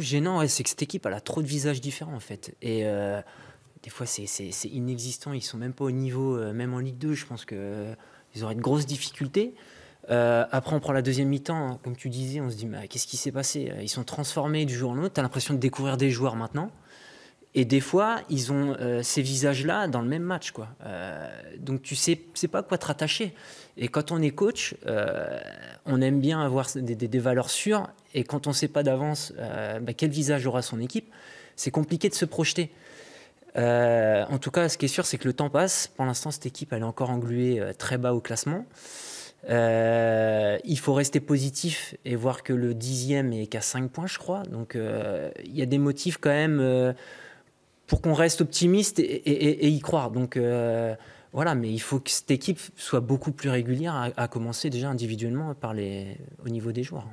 gênant, c'est que cette équipe, elle a trop de visages différents, en fait. Et euh, des fois, c'est inexistant. Ils sont même pas au niveau, euh, même en Ligue 2, je pense qu'ils euh, ils auraient de grosses difficultés. après, on prend la deuxième mi-temps, hein. comme tu disais, on se dit, mais qu'est-ce qui s'est passé Ils sont transformés du jour au lendemain. Tu as l'impression de découvrir des joueurs maintenant. Et des fois, ils ont euh, ces visages-là dans le même match, quoi. Euh, donc tu sais, sais pas à quoi te rattacher. Et quand on est coach, euh, on aime bien avoir des, valeurs sûres. Et quand on ne sait pas d'avance bah, quel visage aura son équipe, c'est compliqué de se projeter. en tout cas, ce qui est sûr, c'est que le temps passe. Pour l'instant, cette équipe, elle est encore engluée très bas au classement. il faut rester positif et voir que le dixième est qu'à 5 points, je crois. Donc il y a des motifs quand même pour qu'on reste optimiste et, y croire. Donc euh, voilà, mais il faut que cette équipe soit beaucoup plus régulière, à, commencer déjà individuellement par les, au niveau des joueurs.